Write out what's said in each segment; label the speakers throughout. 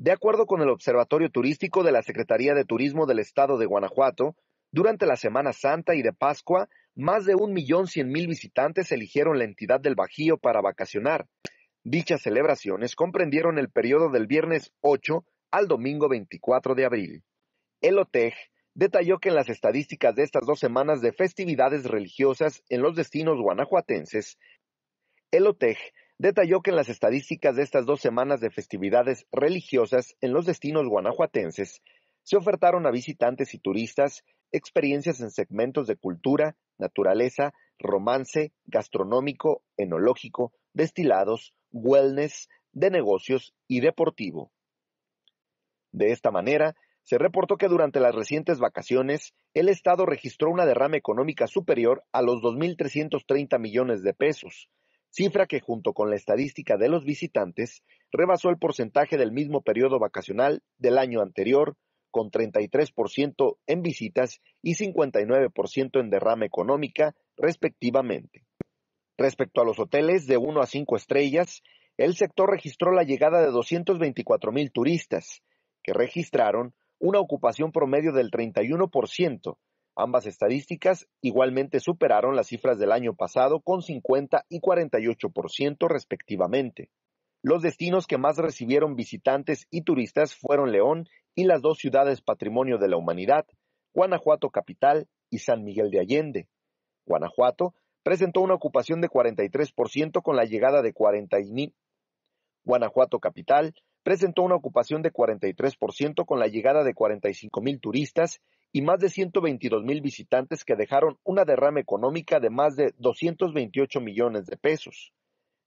Speaker 1: De acuerdo con el Observatorio Turístico de la Secretaría de Turismo del Estado de Guanajuato, durante la Semana Santa y de Pascua, más de un millón cien mil visitantes eligieron la entidad del Bajío para vacacionar. Dichas celebraciones comprendieron el periodo del viernes 8 al domingo 24 de abril. El OTEG detalló que en las estadísticas de estas dos semanas de festividades religiosas en los destinos guanajuatenses, el OTEG detalló que en las estadísticas de estas dos semanas de festividades religiosas en los destinos guanajuatenses se ofertaron a visitantes y turistas experiencias en segmentos de cultura, naturaleza, romance, gastronómico, enológico, destilados, wellness, de negocios y deportivo. De esta manera, se reportó que durante las recientes vacaciones, el Estado registró una derrama económica superior a los 2.330 millones de pesos, cifra que junto con la estadística de los visitantes rebasó el porcentaje del mismo periodo vacacional del año anterior, con 33% en visitas y 59% en derrama económica, respectivamente. Respecto a los hoteles de 1 a 5 estrellas, el sector registró la llegada de 224 mil turistas, que registraron una ocupación promedio del 31%, Ambas estadísticas igualmente superaron las cifras del año pasado con 50 y 48% respectivamente. Los destinos que más recibieron visitantes y turistas fueron León y las dos ciudades Patrimonio de la Humanidad, Guanajuato Capital y San Miguel de Allende. Guanajuato presentó una ocupación de 43% con la llegada de 40 y... Guanajuato Capital presentó una ocupación de 43% con la llegada de 45 mil turistas y más de 122 mil visitantes que dejaron una derrama económica de más de 228 millones de pesos.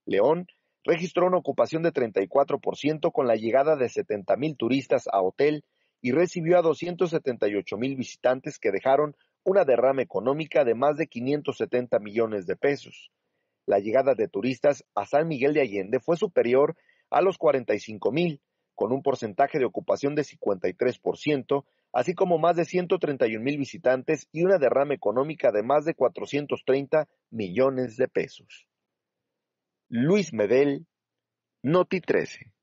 Speaker 1: León registró una ocupación de 34% con la llegada de 70 mil turistas a hotel y recibió a 278 mil visitantes que dejaron una derrama económica de más de 570 millones de pesos. La llegada de turistas a San Miguel de Allende fue superior a los 45 mil, con un porcentaje de ocupación de 53%, así como más de 131 mil visitantes y una derrama económica de más de 430 millones de pesos. Luis Medel, Noti 13.